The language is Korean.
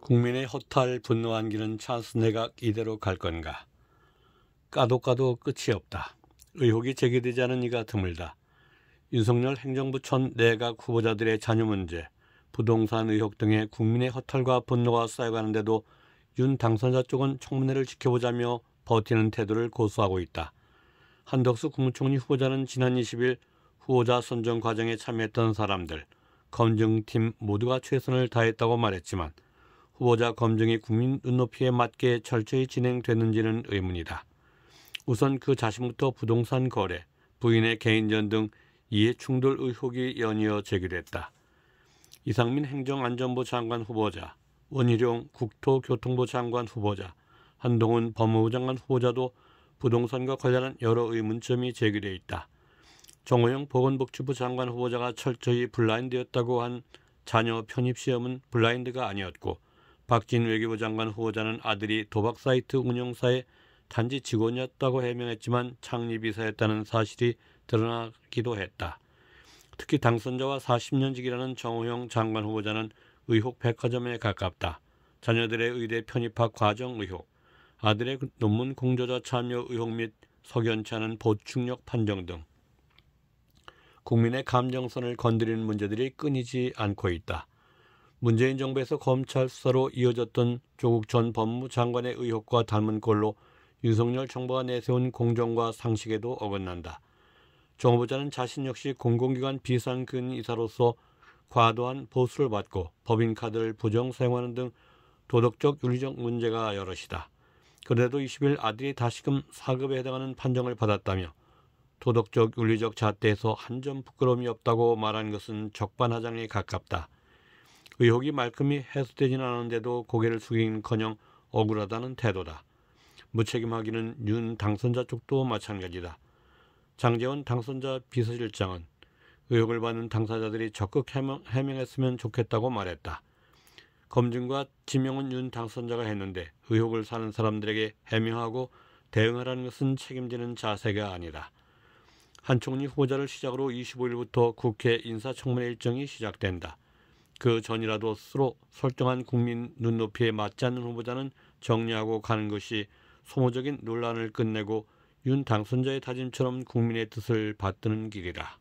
국민의 허탈 분노 안기는 찬스 내각 이대로 갈 건가? 까도 까도 끝이 없다. 의혹이 제기되지 않은 이가 드물다. 윤석열 행정부 전 내각 후보자들의 자녀 문제, 부동산 의혹 등의 국민의 허탈과 분노가 쌓여가는데도 윤 당선자 쪽은 청문회를 지켜보자며 버티는 태도를 고수하고 있다. 한덕수 국무총리 후보자는 지난 20일 후보자 선정 과정에 참여했던 사람들, 검증팀 모두가 최선을 다했다고 말했지만 후보자 검증이 국민 눈높이에 맞게 철저히 진행되는지는 의문이다. 우선 그 자신부터 부동산 거래, 부인의 개인전 등 이해 충돌 의혹이 연이어 제기됐다. 이상민 행정안전부 장관 후보자, 원희룡 국토교통부 장관 후보자, 한동훈 법무부 장관 후보자도 부동산과 관련한 여러 의문점이 제기돼 있다. 정호영 보건복지부 장관 후보자가 철저히 블라인드였다고 한 자녀 편입 시험은 블라인드가 아니었고 박진 외교부 장관 후보자는 아들이 도박 사이트 운영사의 단지 직원이었다고 해명했지만 창립이사였다는 사실이 드러나기도 했다. 특히 당선자와 40년직이라는 정호영 장관 후보자는 의혹 백화점에 가깝다. 자녀들의 의대 편입학 과정 의혹, 아들의 논문 공저자 참여 의혹 및 석연치 않은 보충력 판정 등 국민의 감정선을 건드리는 문제들이 끊이지 않고 있다. 문재인 정부에서 검찰 수사로 이어졌던 조국 전 법무장관의 의혹과 닮은 꼴로 윤석열 정부가 내세운 공정과 상식에도 어긋난다. 정 후보자는 자신 역시 공공기관 비상근이사로서 과도한 보수를 받고 법인카드를 부정 사용하는 등 도덕적 윤리적 문제가 여럿이다. 그래도 20일 아들이 다시금 사급에 해당하는 판정을 받았다며 도덕적 윤리적 잣대에서 한 점 부끄러움이 없다고 말한 것은 적반하장에 가깝다. 의혹이 말끔히 해소되진는 않은데도 고개를 숙이긴커녕 억울하다는 태도다. 무책임하기는 윤 당선자 쪽도 마찬가지다. 장재원 당선자 비서실장은 의혹을 받는 당사자들이 적극 해명, 해명했으면 좋겠다고 말했다. 검증과 지명은 윤 당선자가 했는데 의혹을 사는 사람들에게 해명하고 대응하라는 것은 책임지는 자세가 아니다. 한총리 후보자를 시작으로 25일부터 국회 인사청문회 일정이 시작된다. 그 전이라도 스스로 설정한 국민 눈높이에 맞지 않는 후보자는 정리하고 가는 것이 소모적인 논란을 끝내고 윤 당선자의 다짐처럼 국민의 뜻을 받드는 길이라.